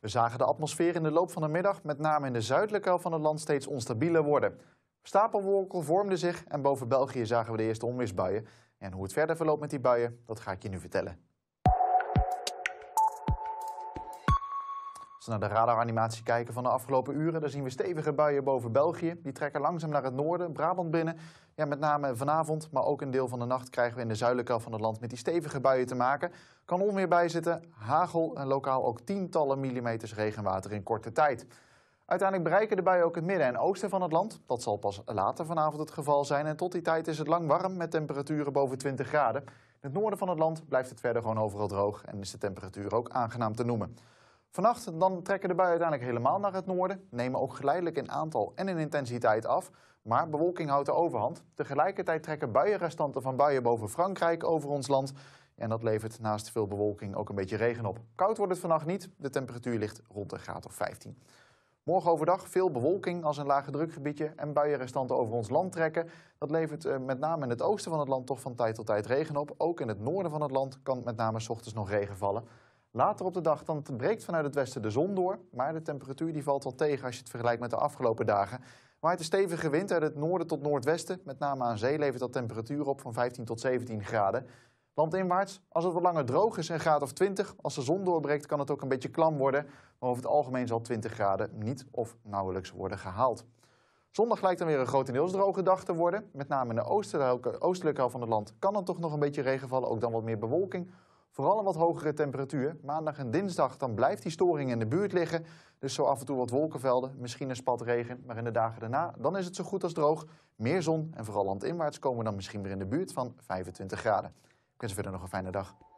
We zagen de atmosfeer in de loop van de middag, met name in de zuidelijke helft van het land, steeds onstabieler worden. Stapelwolken vormden zich en boven België zagen we de eerste onweersbuien. En hoe het verder verloopt met die buien, dat ga ik je nu vertellen. Als we naar de radaranimatie kijken van de afgelopen uren, dan zien we stevige buien boven België. Die trekken langzaam naar het noorden, Brabant binnen. Ja, met name vanavond, maar ook een deel van de nacht krijgen we in de zuidelijke helft van het land met die stevige buien te maken. Kan onweer bijzitten, hagel en lokaal ook tientallen millimeters regenwater in korte tijd. Uiteindelijk bereiken de buien ook het midden en oosten van het land. Dat zal pas later vanavond het geval zijn en tot die tijd is het lang warm met temperaturen boven 20 graden. In het noorden van het land blijft het verder gewoon overal droog en is de temperatuur ook aangenaam te noemen. Vannacht dan trekken de buien uiteindelijk helemaal naar het noorden, nemen ook geleidelijk in aantal en in intensiteit af, maar bewolking houdt de overhand. Tegelijkertijd trekken buienrestanten van buien boven Frankrijk over ons land en dat levert naast veel bewolking ook een beetje regen op. Koud wordt het vannacht niet, de temperatuur ligt rond de graad of 15. Morgen overdag veel bewolking als een lage drukgebiedje en buienrestanten over ons land trekken. Dat levert eh, met name in het oosten van het land toch van tijd tot tijd regen op. Ook in het noorden van het land kan met name s ochtends nog regen vallen. Later op de dag dan breekt vanuit het westen de zon door, maar de temperatuur die valt wel tegen als je het vergelijkt met de afgelopen dagen. het een stevige wind uit het noorden tot noordwesten, met name aan zee levert dat temperatuur op van 15 tot 17 graden. Landinwaarts, als het wat langer droog is, een graad of 20, als de zon doorbreekt kan het ook een beetje klam worden, maar over het algemeen zal 20 graden niet of nauwelijks worden gehaald. Zondag lijkt dan weer een grotendeels droge dag te worden. Met name in de oostelijke, oostelijke helft van het land kan dan toch nog een beetje regen vallen, ook dan wat meer bewolking. Vooral een wat hogere temperatuur. Maandag en dinsdag dan blijft die storing in de buurt liggen. Dus zo af en toe wat wolkenvelden, misschien een spat regen. Maar in de dagen daarna, dan is het zo goed als droog. Meer zon en vooral landinwaarts komen we dan misschien weer in de buurt van 25 graden. Ik wens verder nog een fijne dag.